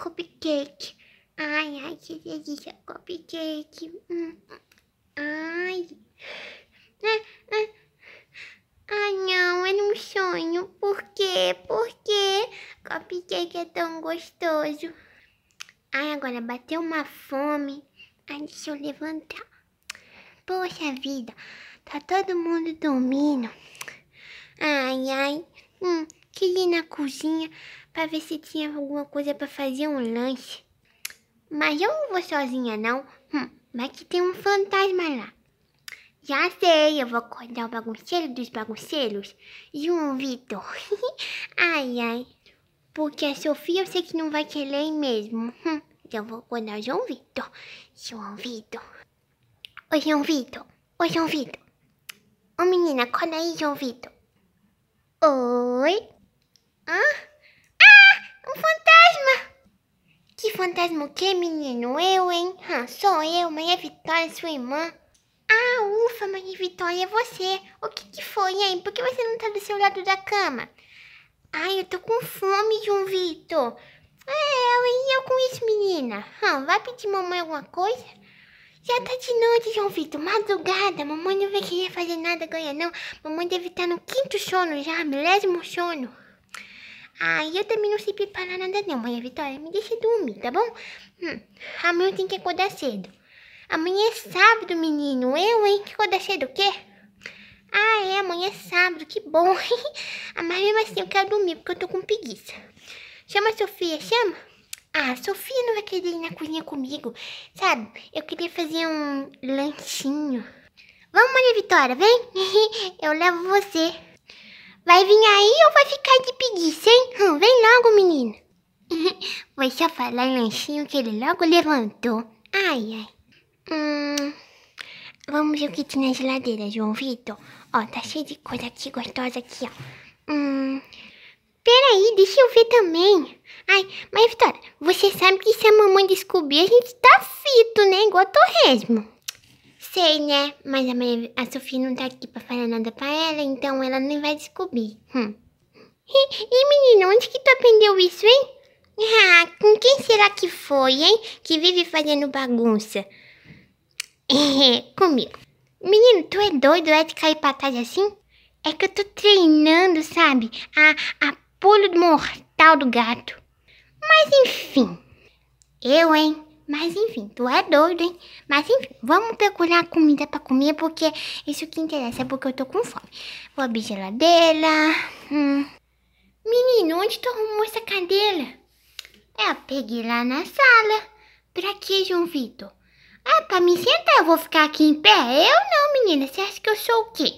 cupcake. Ai, ai, que delícia, cupcake. Hum. Ai. ai, é, é. Ai, não, era é um sonho. Por quê? Por quê? Cupcake é tão gostoso. Ai, agora bateu uma fome. Ai, deixa eu levantar. Poxa vida, tá todo mundo dormindo. Ai, ai. Hum, que ir na cozinha para ver se tinha alguma coisa para fazer um lanche. Mas eu não vou sozinha não. Hum, mas que tem um fantasma lá. Já sei, eu vou acordar o bagunceiro dos bagunceiros. João Vitor. ai, ai. Porque a Sofia eu sei que não vai querer mesmo. Hum, então eu vou acordar o João Vitor. João Vitor. Oi, João Vitor. Oi, João Vitor. Ô, menina, acorda aí, João Vitor. Oi? Hã? Ah? Um fantasma! Que fantasma o que, menino? Eu, hein? Ah, sou eu, Maria Vitória, sua irmã. Ah, ufa, Maria Vitória, é você. O que, que foi, hein? Por que você não tá do seu lado da cama? Ai, eu tô com fome, João Vitor. É, eu, hein? Eu com isso, menina. Ah, vai pedir mamãe alguma coisa? Já tá de noite, João Vitor, madrugada. Mamãe não vai querer fazer nada agora, não. Mamãe deve estar tá no quinto sono já, milésimo sono. Ah, eu também não sei preparar nada não, Maria Vitória. Me deixa dormir, tá bom? Hum, amanhã tem que acordar cedo. Amanhã é sábado, menino. Eu, hein? Que acordar cedo o quê? Ah, é, amanhã é sábado. Que bom. ah, mas mesmo assim eu quero dormir porque eu tô com preguiça. Chama a Sofia, chama. Ah, a Sofia não vai querer ir na cozinha comigo, sabe? Eu queria fazer um lanchinho. Vamos, Maria Vitória, vem. eu levo você. Vai vir aí ou vai ficar de pedir, hein? Hum, vem logo, menina. Vou só falar em lanchinho que ele logo levantou. Ai, ai. Hum, vamos ver o que tem na geladeira, João Vitor. Ó, tá cheio de coisa aqui gostosa aqui, ó. Hum, peraí, deixa eu ver também. Ai, mas Vitória, você sabe que se a mamãe descobrir, a gente tá fito, né? Igual torresmo sei, né? Mas a, a Sofia não tá aqui pra falar nada pra ela, então ela nem vai descobrir. Hum. E, e menino, onde que tu aprendeu isso, hein? Ah, com quem será que foi, hein? Que vive fazendo bagunça. É, comigo. Menino, tu é doido, é de cair pra trás assim? É que eu tô treinando, sabe? A, a pulo mortal do gato. Mas enfim, eu, hein? Mas enfim, tu é doido, hein? Mas enfim, vamos procurar comida pra comer, porque isso que interessa, é porque eu tô com fome. Vou abrir geladeira. Hum. Menino, onde tu arrumou essa cadeira? Eu peguei lá na sala. Pra que, João Vitor? Ah, pra me sentar, eu vou ficar aqui em pé? Eu não, menina. Você acha que eu sou o quê?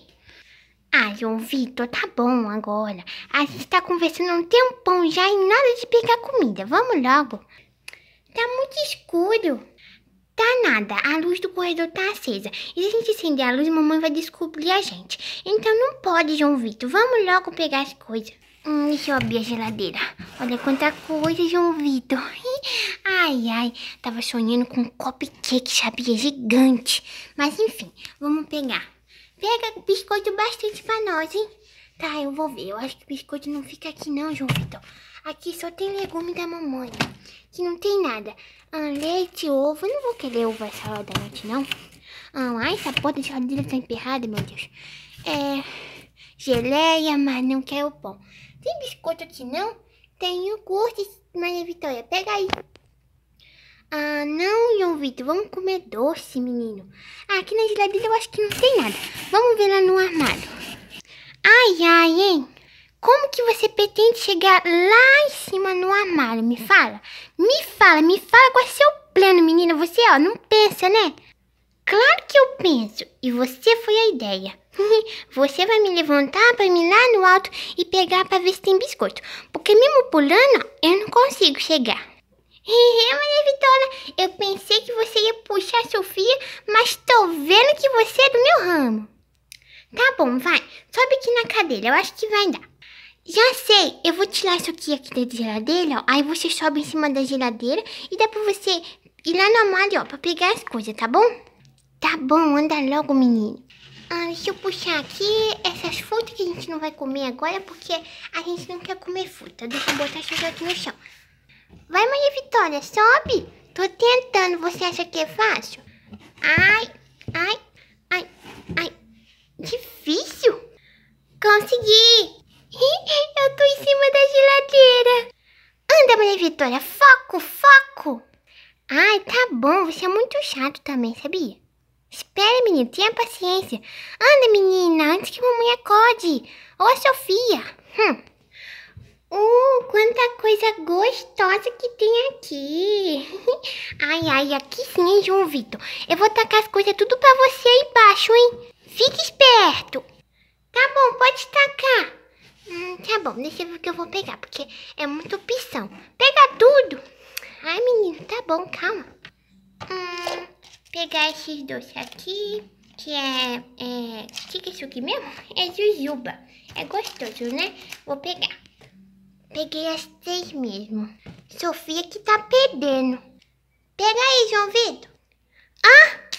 Ah, João Vitor, tá bom agora. A gente tá conversando um tempão já e nada de pegar comida. Vamos logo. Tá muito escuro. Tá nada, a luz do corredor tá acesa. E se a gente acender a luz, mamãe vai descobrir a gente. Então não pode, João Vitor. Vamos logo pegar as coisas. Hum, deixa eu abrir a geladeira. Olha quanta coisa, João Vitor. Ai, ai, tava sonhando com um cupcake, sabia? Gigante. Mas enfim, vamos pegar. Pega biscoito bastante pra nós, hein? Tá, eu vou ver. Eu acho que o biscoito não fica aqui não, João Vitor. Aqui só tem legume da mamãe, que não tem nada. Ah, leite, ovo. Eu não vou querer ovo essa hora da noite, não. Ah, ai, essa porta de geladeira tá emperrada, meu Deus. É... Geleia, mas não quero pão. Tem biscoito aqui, não? Tem o curte, Maria Vitória. Pega aí. Ah, não, João Vitor, vamos comer doce, menino. Ah, aqui na geladeira eu acho que não tem nada. Vamos ver lá no armário. Ai, ai, hein? Como que você pretende chegar lá em cima no armário? Me fala. Me fala, me fala qual é seu plano, menina. Você, ó, não pensa, né? Claro que eu penso. E você foi a ideia. Você vai me levantar para me lá no alto e pegar para ver se tem biscoito. Porque mesmo pulando, eu não consigo chegar. Maria Vitória, eu pensei que você ia puxar a Sofia, mas tô vendo que você é do meu ramo. Tá bom, vai. Sobe aqui na cadeira, eu acho que vai dar. Já sei, eu vou tirar isso aqui, aqui da geladeira, ó. Aí você sobe em cima da geladeira e dá pra você ir lá no armário, ó, pra pegar as coisas, tá bom? Tá bom, anda logo, menino. Ah, deixa eu puxar aqui essas frutas que a gente não vai comer agora, porque a gente não quer comer fruta. Deixa eu botar isso aqui no chão. Vai, Maria Vitória, sobe. Tô tentando, você acha que é fácil? Ai, ai, Difícil? Consegui! Eu tô em cima da geladeira. Anda, Maria Vitória, foco, foco! Ai, tá bom, você é muito chato também, sabia? Espera, menino, tenha paciência. Anda, menina, antes que a mamãe acorde. Ô, Sofia! Hum. Uh, quanta coisa gostosa que tem aqui. Ai, ai, aqui sim, hein, João Vitor. Eu vou tacar as coisas tudo pra você aí embaixo, hein? Fique esperto. Tá bom, pode tacar. Hum, tá bom, deixa eu ver o que eu vou pegar, porque é muita opção. Pega tudo. Ai, menino, tá bom, calma. Hum, pegar esses doces aqui, que é... é que, que é isso aqui mesmo? É jujuba. É gostoso, né? Vou pegar. Peguei as três mesmo. Sofia que tá perdendo. Pega aí, João Vitor. Ah!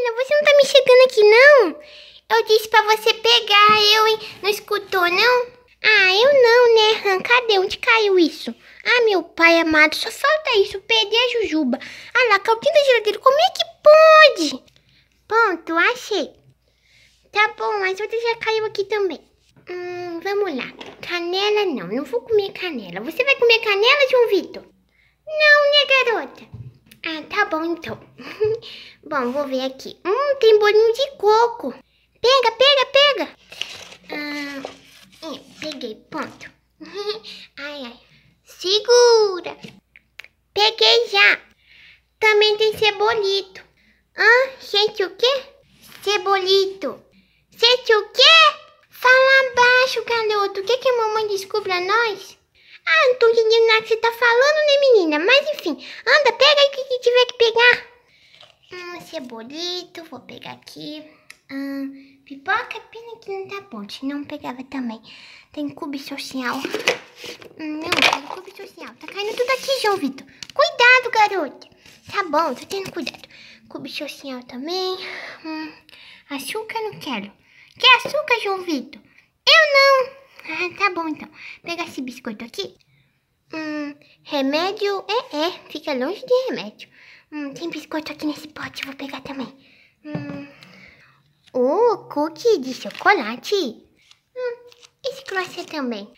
Menina, você não tá me chegando aqui, não? Eu disse pra você pegar eu, hein? Não escutou, não? Ah, eu não, né, Han? Cadê? Onde caiu isso? Ah, meu pai amado, só falta isso, perder a Jujuba. Ah lá, caldinho da geladeira, como é que pode? Ponto, achei. Tá bom, as outras já caiu aqui também. Hum, vamos lá. Canela não, não vou comer canela. Você vai comer canela, João Vitor? Não, né, garota? Ah, tá bom então. bom, vou ver aqui. Hum, tem bolinho de coco. Pega, pega, pega. Ah, é, peguei, ponto. ai, ai. Segura. Peguei já. Também tem cebolito. Hã? Sente o quê? Cebolito. Sente o quê? Fala baixo, garoto. O que que a mamãe descobriu a nós? Ah, não tô entendendo nada que você tá falando, né, menina? Mas enfim, anda, pega aí o que tiver que pegar. Hum, ah, cebolito, é vou pegar aqui. Hum, pipoca, pena que não tá bom, senão pegava também. Tem cube social. Hum, não, tem social. Tá caindo tudo aqui, João Vitor. Cuidado, garota. Tá bom, tô tendo cuidado. Cube social também. Hum, açúcar não quero. Quer açúcar, João Vitor? Eu não. Ah, tá bom então. Pega esse biscoito aqui. Hum, remédio? É, é. Fica longe de remédio. Hum, tem biscoito aqui nesse pote, vou pegar também. Hum. Oh, cookie de chocolate. Hum, esse croissant também.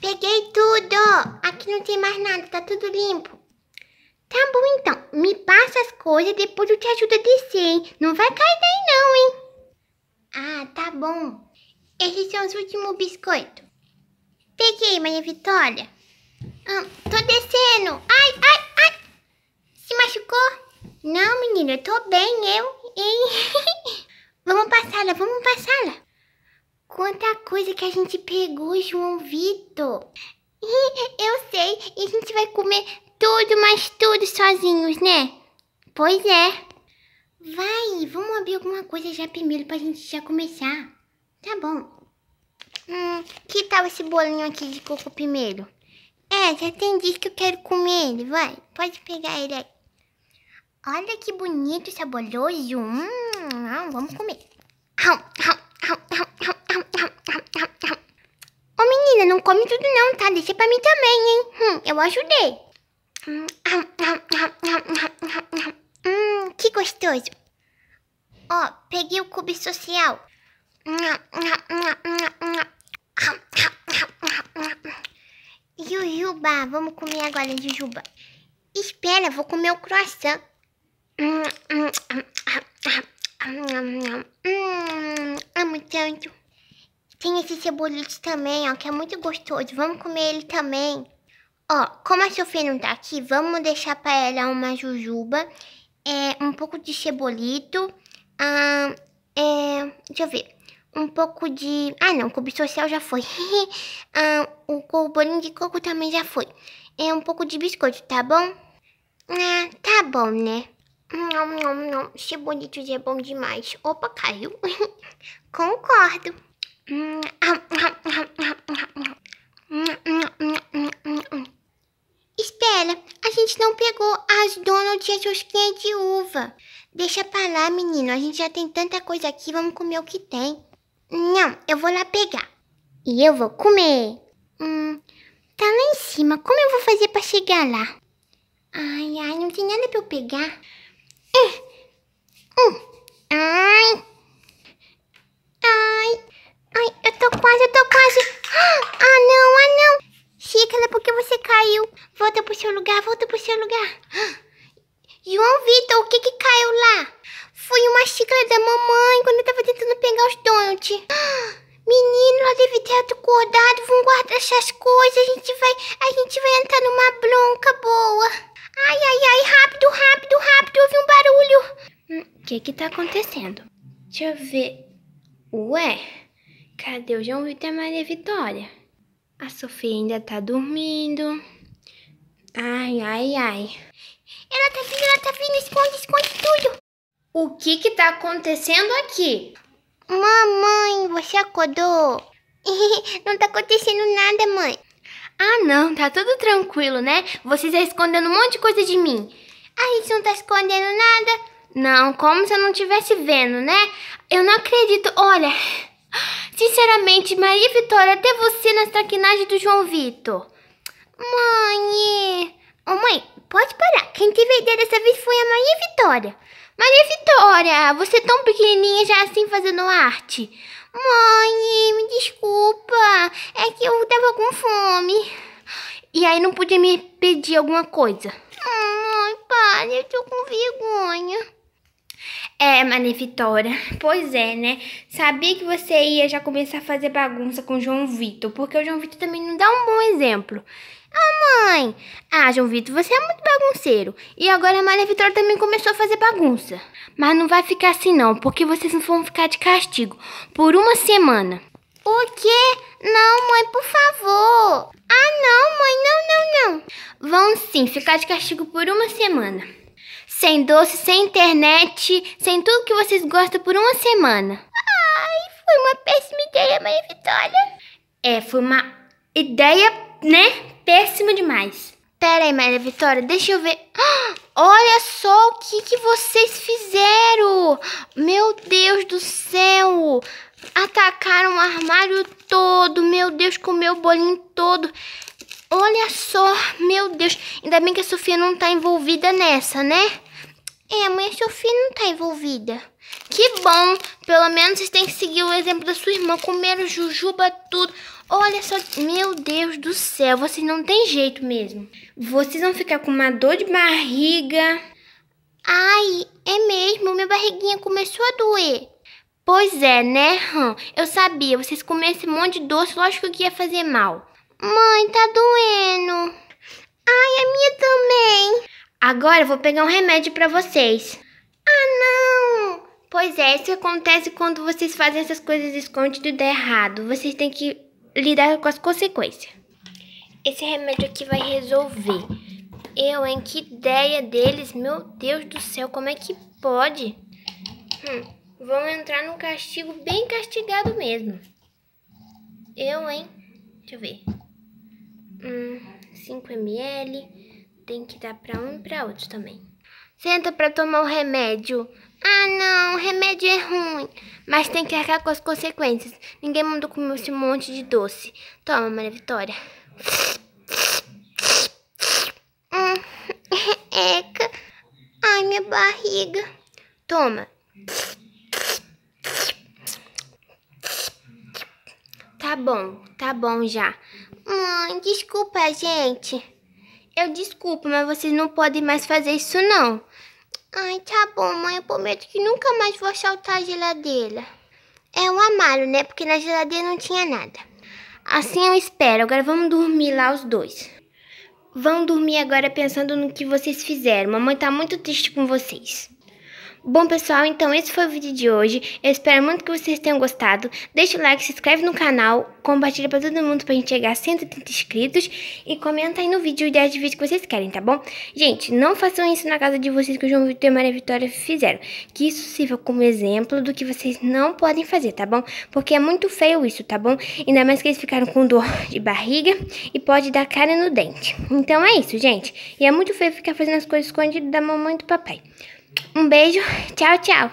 Peguei tudo! Aqui não tem mais nada, tá tudo limpo. Tá bom então, me passa as coisas depois eu te ajudo a descer, hein? Não vai cair daí não, hein? Ah, tá bom. Esses são os últimos biscoitos. Peguei, Maria Vitória. Ah, tô descendo. Ai, ai, ai. Se machucou? Não, menina, eu tô bem, eu. vamos passá-la, vamos passá-la. Quanta coisa que a gente pegou, João Vitor. Eu sei, e a gente vai comer tudo, mas tudo sozinhos, né? Pois é. Vai, vamos abrir alguma coisa já primeiro pra gente já começar. Tá bom. Hum, que tal esse bolinho aqui de coco primeiro? É, já tem disso que eu quero comer ele, vai. Pode pegar ele aí. Olha que bonito, saboroso. Hum, vamos comer. Ô menina, não come tudo não, tá? Deixa pra mim também, hein? Hum, eu ajudei. Hum, que gostoso. Ó, peguei o cubo social. Jujuba, vamos comer agora, Jujuba. Espera, vou comer o croissant. amo tanto. Tem esse cebolito também, ó, que é muito gostoso. Vamos comer ele também. Ó, como a Sofia não tá aqui, vamos deixar pra ela uma jujuba, é, um pouco de cebolito, ah, é, deixa eu ver, um pouco de. Ah, não, cubo social já foi. ah, o, o bolinho de coco também já foi. É um pouco de biscoito, tá bom? Ah, tá bom, né? Não, não, não. Ser bonito é bom demais. Opa, caiu. Concordo. Espera, a gente não pegou as Donald e as rosquinhas de uva. Deixa pra lá, menino. A gente já tem tanta coisa aqui. Vamos comer o que tem. Não, eu vou lá pegar. E eu vou comer. Hum, tá lá em cima. Como eu vou fazer para chegar lá? Ai, ai, não tem nada para eu pegar. Hum, hum, ai. Ai, ai, eu tô quase, eu tô quase. Ah, não, ah, não. Cícala, por que você caiu? Volta pro seu lugar, volta pro seu lugar. João Vitor, o que que caiu lá? foi uma xícara da mamãe quando eu tava tentando pegar os donuts. Menino, ela deve ter acordado. Vamos guardar essas coisas. A gente vai, a gente vai entrar numa bronca boa. Ai, ai, ai, rápido, rápido, rápido. Ouvi um barulho. Hum, o hum, que que tá acontecendo? Deixa eu ver. Ué, cadê o João Vitor e a Maria Vitória? A Sofia ainda tá dormindo. Ai, ai, ai. Ela tá vindo, ela tá vindo. Esconde, esconde tudo. O que que tá acontecendo aqui? Mamãe, você acordou? não tá acontecendo nada, mãe. Ah, não, tá tudo tranquilo, né? Você estão tá escondendo um monte de coisa de mim. A gente não tá escondendo nada. Não, como se eu não estivesse vendo, né? Eu não acredito. Olha, sinceramente, Maria Vitória, até você na traquinagem do João Vitor. Mãe! Ô, oh, mãe, pode parar. Quem teve a ideia dessa vez foi a Maria Vitória. Maria Vitória, você é tão pequenininha já assim fazendo arte. Mãe, me desculpa, é que eu tava com fome. E aí não podia me pedir alguma coisa. Mãe, pai, eu tô com vergonha. É, Maria Vitória, pois é, né? Sabia que você ia já começar a fazer bagunça com o João Vitor, porque o João Vitor também não dá um bom exemplo. Ah, mãe! Ah, João Vitor, você é muito bagunceiro. E agora a Maria Vitória também começou a fazer bagunça. Mas não vai ficar assim não, porque vocês não vão ficar de castigo por uma semana. O quê? Não, mãe, por favor. Ah, não, mãe, não, não, não. Vão sim ficar de castigo por uma semana sem doce, sem internet, sem tudo que vocês gostam por uma semana. Ai, foi uma péssima ideia, mãe Vitória. É, foi uma ideia, né? Péssima demais. Pera aí, Maria Vitória, deixa eu ver. Olha só o que, que vocês fizeram! Meu Deus do céu! Atacaram o armário todo, meu Deus, comeu o bolinho todo. Olha só, meu Deus. Ainda bem que a Sofia não tá envolvida nessa, né? É, mãe, a Sofia não tá envolvida. Que bom. Pelo menos vocês têm que seguir o exemplo da sua irmã. Comeram jujuba, tudo. Olha só, meu Deus do céu, vocês não tem jeito mesmo. Vocês vão ficar com uma dor de barriga. Ai, é mesmo, minha barriguinha começou a doer. Pois é, né, Eu sabia, vocês comerem esse monte de doce, lógico que ia fazer mal. Mãe, tá doendo. Ai, a minha também. Agora eu vou pegar um remédio para vocês. Ah, não! Pois é, isso acontece quando vocês fazem essas coisas escondidas e der errado. Vocês têm que lidar com as consequências. Esse remédio aqui vai resolver. Eu, hein? Que ideia deles. Meu Deus do céu, como é que pode? Hum, vão entrar num castigo bem castigado mesmo. Eu, hein? Deixa eu ver hum, 5 ml. Tem que dar para um e para outro também. Senta para tomar o remédio. Ah, não, o remédio é ruim. Mas tem que arcar com as consequências. Ninguém mandou comer esse monte de doce. Toma, Maria Vitória. Hum, eca. Ai, minha barriga. Toma. Tá bom, tá bom já. Mãe, desculpa, gente. Eu desculpo, mas vocês não podem mais fazer isso, não. Ai, tá bom, mãe. Eu prometo que nunca mais vou saltar a geladeira. É um amargo, né? Porque na geladeira não tinha nada. Assim eu espero. Agora vamos dormir lá os dois. Vão dormir agora pensando no que vocês fizeram. Mamãe tá muito triste com vocês. Bom, pessoal, então esse foi o vídeo de hoje. Eu espero muito que vocês tenham gostado. Deixa o like, se inscreve no canal, compartilha pra todo mundo pra gente chegar a 130 inscritos e comenta aí no vídeo o ideia de vídeo que vocês querem, tá bom? Gente, não façam isso na casa de vocês que o João Vitor e a Maria Vitória fizeram. Que isso sirva como exemplo do que vocês não podem fazer, tá bom? Porque é muito feio isso, tá bom? Ainda mais que eles ficaram com dor de barriga e pode dar cara no dente. Então é isso, gente. E é muito feio ficar fazendo as coisas escondidas da mamãe e do papai. Um beijo, tchau, tchau.